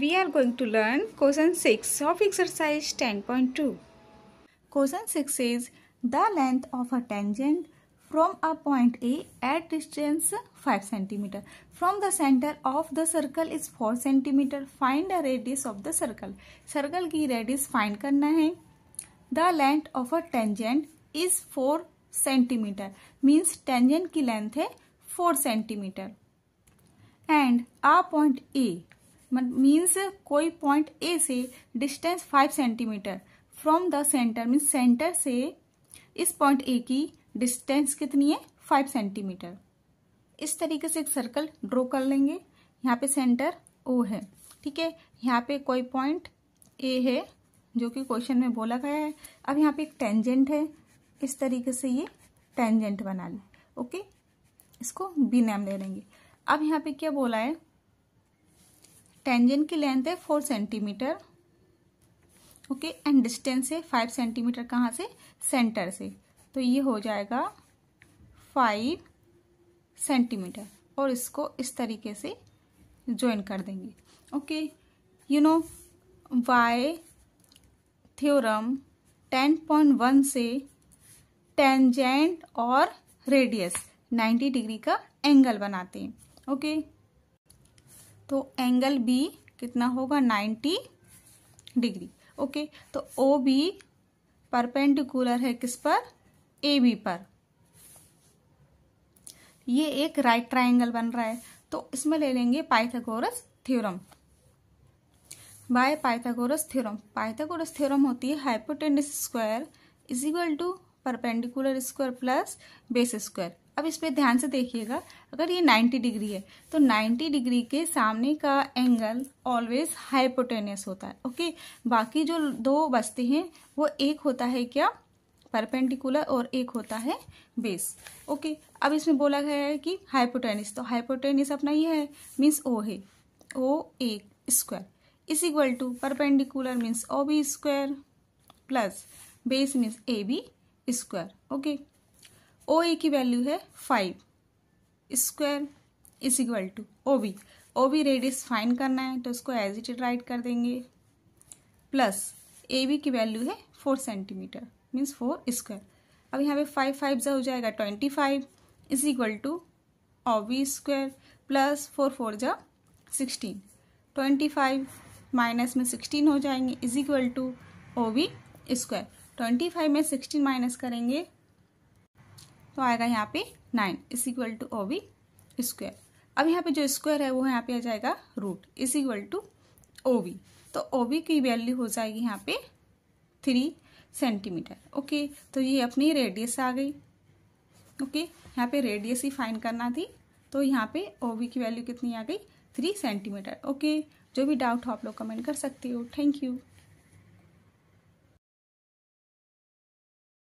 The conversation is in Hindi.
we are going to learn question 6 of exercise 10.2. Question 6 says the length of a tangent from a point A at distance 5 cm. From the center of the circle is 4 cm. Find the radius of the circle. Circle ki radius find karna hai The length of a tangent is 4 cm. Means tangent ki length hai 4 cm. And a point A means कोई पॉइंट ए से distance five centimetre from the centre means centre से इस पॉइंट ए की डिस्टेंस कितनी है फाइव सेंटीमीटर इस तरीके से एक सर्कल ड्रॉ कर लेंगे यहाँ पे सेंटर ओ है ठीक है यहाँ पे कोई पॉइंट ए है जो कि क्वेश्चन में बोला गया है अब यहाँ पे एक टेंजेंट है इस तरीके से ये टेंजेंट बना लें ओके इसको बी नेम दे देंगे अब यहाँ पे क्या बोला है टेंजेंट की लेंथ है four centimetre okay and distance है फाइव सेंटीमीटर कहाँ से सेंटर से तो ये हो जाएगा फाइव सेंटीमीटर और इसको इस तरीके से ज्वाइन कर देंगे okay you know why theorem ten point one से टेंजेंट और रेडियस नाइन्टी डिग्री का एंगल बनाते हैं ओके okay? तो एंगल बी कितना होगा 90 डिग्री ओके तो ओ बी परपेंडिकुलर है किस पर ए बी पर ये एक राइट ट्राइंगल बन रहा है तो इसमें ले लेंगे Pythagoras theorem by Pythagoras theorem Pythagoras theorem होती है hypotenuse square is equal to perpendicular square plus base square अब इस पर ध्यान से देखिएगा अगर ये 90 डिग्री है तो 90 डिग्री के सामने का एंगल ऑलवेज हाइपोटेनियस होता है ओके बाकी जो दो बस्ते हैं वो एक होता है क्या परपेंडिकुलर और एक होता है बेस ओके अब इसमें बोला गया है कि हाइपोटेनिस तो हाइपोटेनिस अपना ये है मीन्स ओ है ओ एक square is equal to perpendicular means O B square plus base means A B square okay O A की वैल्यू है five square is equal to O B O B radius find करना है तो उसको एज इट राइट कर देंगे प्लस ए बी की वैल्यू है four centimetre means four square अब यहाँ पे फाइव फाइव जो हो जाएगा twenty five is equal to O B square plus four four जो सिक्सटीन ट्वेंटी फाइव माइनस में सिक्सटीन हो जाएंगे is equal to O B square twenty five में सिक्सटीन माइनस करेंगे तो आएगा यहाँ पे nine is equal to O V square अब यहाँ पे जो स्क्वायर है वो यहाँ पे आ जाएगा root is equal to O V तो ओ वी की वैल्यू हो जाएगी यहाँ पे थ्री सेंटीमीटर ओके तो ये अपनी रेडियस आ गई ओके यहाँ पे रेडियस ही फाइन करना थी तो यहाँ पे ओ वी की वैल्यू कितनी आ गई थ्री सेंटीमीटर ओके जो भी डाउट हो आप लोग कमेंट कर सकते हो थैंक यू